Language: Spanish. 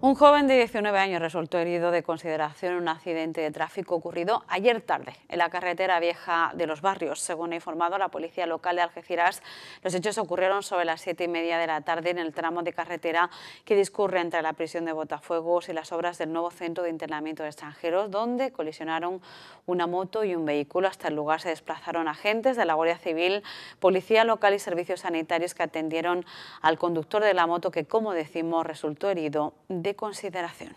Un joven de 19 años resultó herido de consideración en un accidente de tráfico ocurrido ayer tarde en la carretera vieja de los barrios. Según ha informado la policía local de Algeciras, los hechos ocurrieron sobre las 7 y media de la tarde en el tramo de carretera que discurre entre la prisión de Botafuegos y las obras del nuevo centro de internamiento de extranjeros, donde colisionaron una moto y un vehículo. Hasta el lugar se desplazaron agentes de la Guardia Civil, policía local y servicios sanitarios que atendieron al conductor de la moto que, como decimos, resultó herido de consideración.